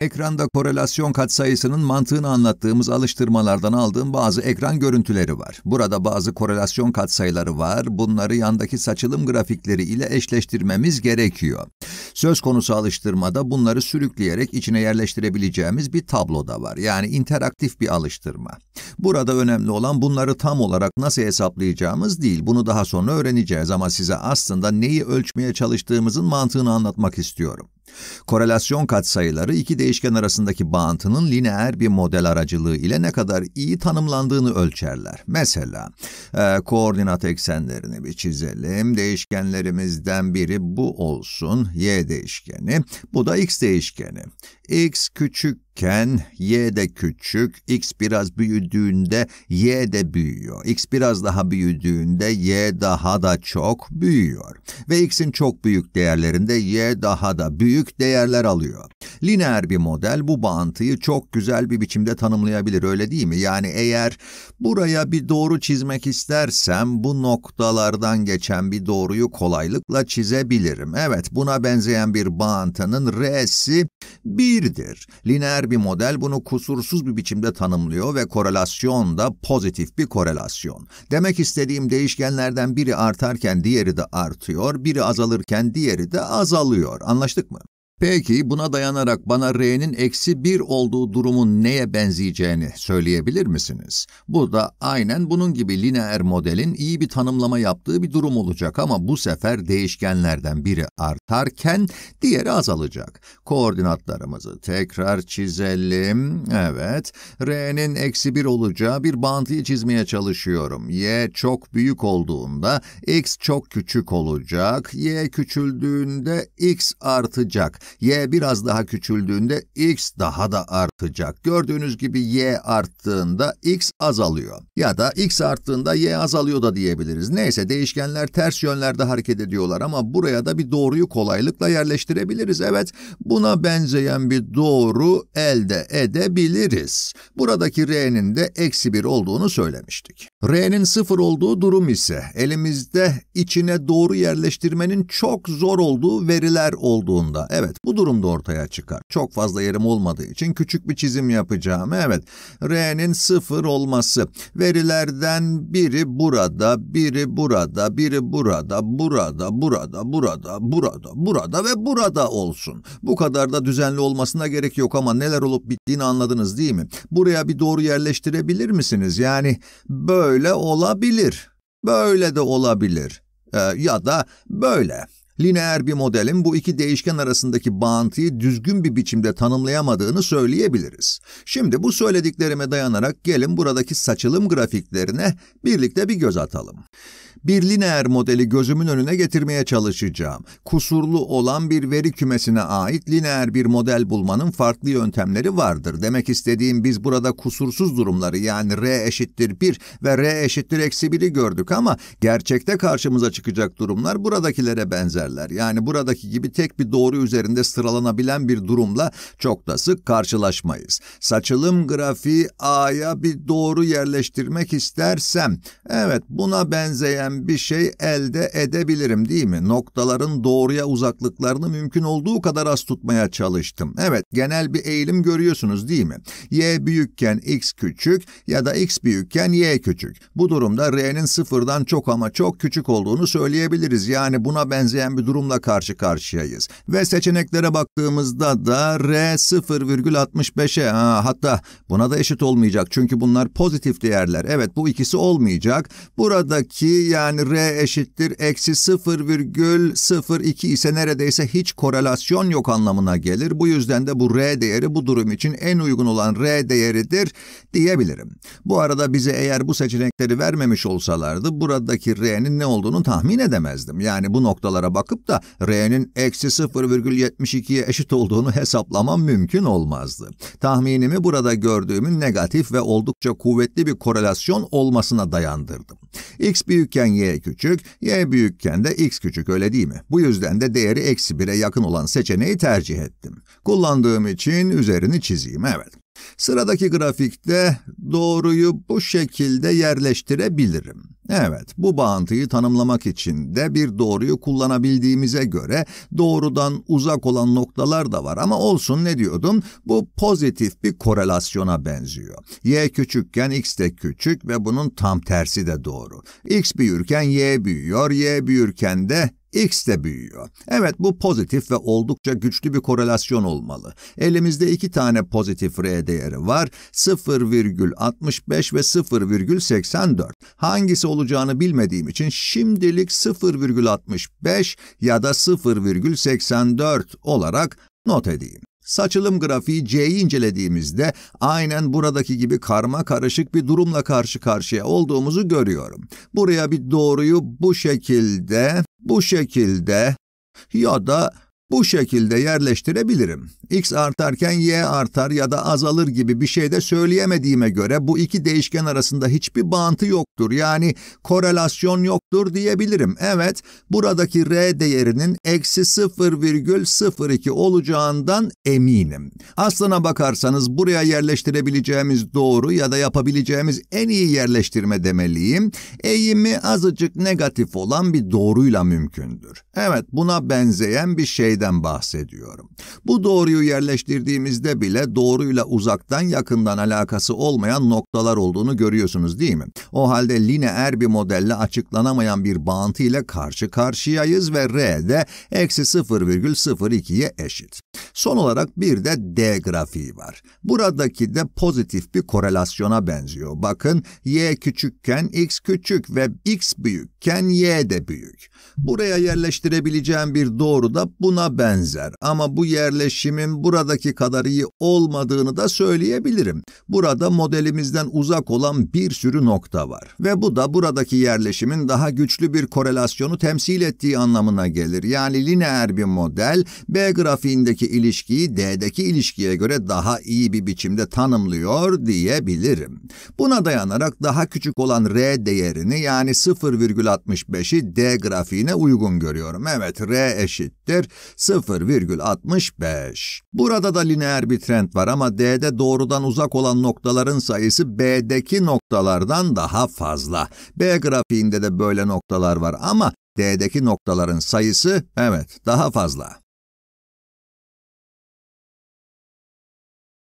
Ekranda korelasyon katsayısının mantığını anlattığımız alıştırmalardan aldığım bazı ekran görüntüleri var. Burada bazı korelasyon katsayıları var. Bunları yandaki saçılım grafikleri ile eşleştirmemiz gerekiyor. Söz konusu alıştırmada bunları sürükleyerek içine yerleştirebileceğimiz bir tablo da var. Yani interaktif bir alıştırma. Burada önemli olan bunları tam olarak nasıl hesaplayacağımız değil. Bunu daha sonra öğreneceğiz ama size aslında neyi ölçmeye çalıştığımızın mantığını anlatmak istiyorum. Korelasyon katsayıları iki değişken arasındaki bağıntının lineer bir model aracılığı ile ne kadar iyi tanımlandığını ölçerler. Mesela e, koordinat eksenlerini bir çizelim. Değişkenlerimizden biri bu olsun. Y değişkeni. Bu da X değişkeni. X küçük küçükken y de küçük, x biraz büyüdüğünde y de büyüyor. x biraz daha büyüdüğünde y daha da çok büyüyor. Ve x'in çok büyük değerlerinde y daha da büyük değerler alıyor. Lineer bir model bu bağıntıyı çok güzel bir biçimde tanımlayabilir öyle değil mi? Yani eğer buraya bir doğru çizmek istersem bu noktalardan geçen bir doğruyu kolaylıkla çizebilirim. Evet buna benzeyen bir bağıntının r'si 1'dir. Lineer bir model bunu kusursuz bir biçimde tanımlıyor ve korelasyon da pozitif bir korelasyon. Demek istediğim değişkenlerden biri artarken diğeri de artıyor, biri azalırken diğeri de azalıyor. Anlaştık mı? Peki buna dayanarak bana R'nin eksi 1 olduğu durumun neye benzeyeceğini söyleyebilir misiniz? Bu da aynen bunun gibi lineer modelin iyi bir tanımlama yaptığı bir durum olacak ama bu sefer değişkenlerden biri artarken diğeri azalacak. Koordinatlarımızı tekrar çizelim. Evet, R'nin eksi 1 olacağı bir bağıntıyı çizmeye çalışıyorum. Y çok büyük olduğunda X çok küçük olacak. Y küçüldüğünde X artacak y biraz daha küçüldüğünde x daha da artacak. Gördüğünüz gibi y arttığında x azalıyor. Ya da x arttığında y azalıyor da diyebiliriz. Neyse değişkenler ters yönlerde hareket ediyorlar ama buraya da bir doğruyu kolaylıkla yerleştirebiliriz. Evet buna benzeyen bir doğru elde edebiliriz. Buradaki r'nin de eksi 1 olduğunu söylemiştik. R'nin sıfır olduğu durum ise elimizde içine doğru yerleştirmenin çok zor olduğu veriler olduğunda. Evet bu durumda ortaya çıkar. Çok fazla yerim olmadığı için küçük bir çizim yapacağım. Evet R'nin sıfır olması. Verilerden biri burada, biri burada, biri burada, burada, burada, burada, burada, burada ve burada olsun. Bu kadar da düzenli olmasına gerek yok ama neler olup bittiğini anladınız değil mi? Buraya bir doğru yerleştirebilir misiniz? Yani böyle Böyle olabilir. Böyle de olabilir. Ee, ya da böyle. Lineer bir modelin bu iki değişken arasındaki bağıntıyı düzgün bir biçimde tanımlayamadığını söyleyebiliriz. Şimdi bu söylediklerime dayanarak gelin buradaki saçılım grafiklerine birlikte bir göz atalım bir lineer modeli gözümün önüne getirmeye çalışacağım. Kusurlu olan bir veri kümesine ait lineer bir model bulmanın farklı yöntemleri vardır. Demek istediğim biz burada kusursuz durumları yani R eşittir 1 ve R eşittir eksi 1'i gördük ama gerçekte karşımıza çıkacak durumlar buradakilere benzerler. Yani buradaki gibi tek bir doğru üzerinde sıralanabilen bir durumla çok da sık karşılaşmayız. Saçılım grafiği A'ya bir doğru yerleştirmek istersem, evet buna benzeyen bir şey elde edebilirim değil mi? Noktaların doğruya uzaklıklarını mümkün olduğu kadar az tutmaya çalıştım. Evet, genel bir eğilim görüyorsunuz değil mi? Y büyükken x küçük ya da x büyükken y küçük. Bu durumda r'nin sıfırdan çok ama çok küçük olduğunu söyleyebiliriz. Yani buna benzeyen bir durumla karşı karşıyayız. Ve seçeneklere baktığımızda da r 0,65'e hatta buna da eşit olmayacak çünkü bunlar pozitif değerler. Evet bu ikisi olmayacak. Buradaki yani R eşittir eksi 0,02 ise neredeyse hiç korelasyon yok anlamına gelir. Bu yüzden de bu R değeri bu durum için en uygun olan R değeridir diyebilirim. Bu arada bize eğer bu seçenekleri vermemiş olsalardı buradaki R'nin ne olduğunu tahmin edemezdim. Yani bu noktalara bakıp da R'nin eksi 0,72'ye eşit olduğunu hesaplamam mümkün olmazdı. Tahminimi burada gördüğümün negatif ve oldukça kuvvetli bir korelasyon olmasına dayandırdım x büyükken y küçük, y büyükken de x küçük öyle değil mi? Bu yüzden de değeri eksi 1'e yakın olan seçeneği tercih ettim. Kullandığım için üzerini çizeyim, evet. Sıradaki grafikte doğruyu bu şekilde yerleştirebilirim. Evet, bu bağıntıyı tanımlamak için de bir doğruyu kullanabildiğimize göre doğrudan uzak olan noktalar da var ama olsun ne diyordum? Bu pozitif bir korelasyona benziyor. Y küçükken x de küçük ve bunun tam tersi de doğru. x büyürken y büyüyor, y büyürken de X de büyüyor. Evet bu pozitif ve oldukça güçlü bir korelasyon olmalı. Elimizde iki tane pozitif R değeri var. 0,65 ve 0,84. Hangisi olacağını bilmediğim için şimdilik 0,65 ya da 0,84 olarak not edeyim. Saçılım grafiği C'yi incelediğimizde aynen buradaki gibi karma karışık bir durumla karşı karşıya olduğumuzu görüyorum. Buraya bir doğruyu bu şekilde, bu şekilde ya da bu şekilde yerleştirebilirim. X artarken Y artar ya da azalır gibi bir şey de söyleyemediğime göre bu iki değişken arasında hiçbir bağıntı yoktur. Yani korelasyon yoktur diyebilirim. Evet, buradaki R değerinin eksi 0,02 olacağından eminim. Aslına bakarsanız buraya yerleştirebileceğimiz doğru ya da yapabileceğimiz en iyi yerleştirme demeliyim. Eğimi azıcık negatif olan bir doğruyla mümkündür. Evet, buna benzeyen bir şey şeyden bahsediyorum. Bu doğruyu yerleştirdiğimizde bile doğruyla uzaktan yakından alakası olmayan noktalar olduğunu görüyorsunuz değil mi? O halde lineer bir modelle açıklanamayan bir bağıntı ile karşı karşıyayız ve R de eksi 0,02'ye eşit. Son olarak bir de D grafiği var. Buradaki de pozitif bir korelasyona benziyor. Bakın y küçükken x küçük ve x büyükken y de büyük. Buraya yerleştirebileceğim bir doğru da buna benzer ama bu yerleşimin buradaki kadar iyi olmadığını da söyleyebilirim. Burada modelimizden uzak olan bir sürü nokta var ve bu da buradaki yerleşimin daha güçlü bir korelasyonu temsil ettiği anlamına gelir. Yani lineer bir model B grafiğindeki ilişkiyi D'deki ilişkiye göre daha iyi bir biçimde tanımlıyor diyebilirim. Buna dayanarak daha küçük olan R değerini yani 0,65'i D grafiğine uygun görüyorum. Evet R eşittir 0,65. Burada da lineer bir trend var ama D'de doğrudan uzak olan noktaların sayısı B'deki noktalardan daha fazla. B grafiğinde de böyle noktalar var ama D'deki noktaların sayısı evet daha fazla.